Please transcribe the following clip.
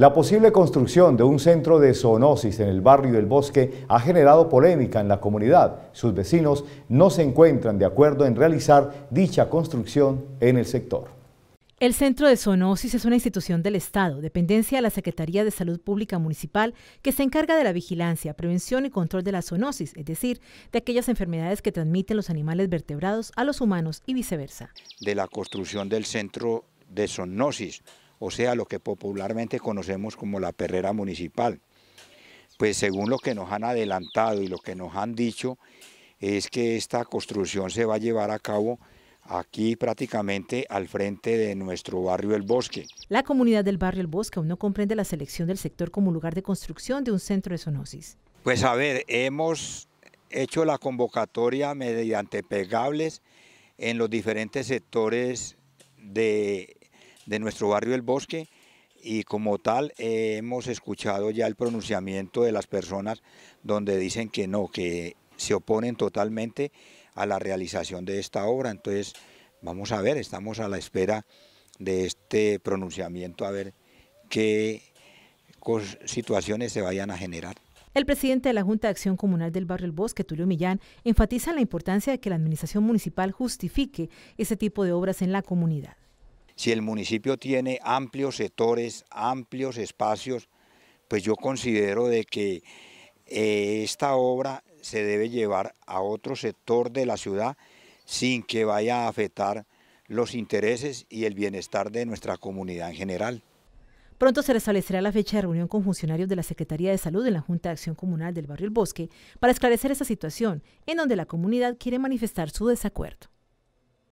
La posible construcción de un centro de zoonosis en el barrio del Bosque ha generado polémica en la comunidad. Sus vecinos no se encuentran de acuerdo en realizar dicha construcción en el sector. El Centro de Zoonosis es una institución del Estado, dependencia de la Secretaría de Salud Pública Municipal, que se encarga de la vigilancia, prevención y control de la zoonosis, es decir, de aquellas enfermedades que transmiten los animales vertebrados a los humanos y viceversa. De la construcción del Centro de Zoonosis, o sea, lo que popularmente conocemos como la perrera municipal. Pues según lo que nos han adelantado y lo que nos han dicho, es que esta construcción se va a llevar a cabo aquí prácticamente al frente de nuestro barrio El Bosque. La comunidad del barrio El Bosque aún no comprende la selección del sector como lugar de construcción de un centro de zoonosis. Pues a ver, hemos hecho la convocatoria mediante pegables en los diferentes sectores de de nuestro barrio El Bosque y como tal eh, hemos escuchado ya el pronunciamiento de las personas donde dicen que no, que se oponen totalmente a la realización de esta obra. Entonces vamos a ver, estamos a la espera de este pronunciamiento, a ver qué situaciones se vayan a generar. El presidente de la Junta de Acción Comunal del Barrio El Bosque, Tulio Millán, enfatiza la importancia de que la administración municipal justifique ese tipo de obras en la comunidad. Si el municipio tiene amplios sectores, amplios espacios, pues yo considero de que eh, esta obra se debe llevar a otro sector de la ciudad sin que vaya a afectar los intereses y el bienestar de nuestra comunidad en general. Pronto se restablecerá la fecha de reunión con funcionarios de la Secretaría de Salud en la Junta de Acción Comunal del Barrio El Bosque para esclarecer esa situación en donde la comunidad quiere manifestar su desacuerdo.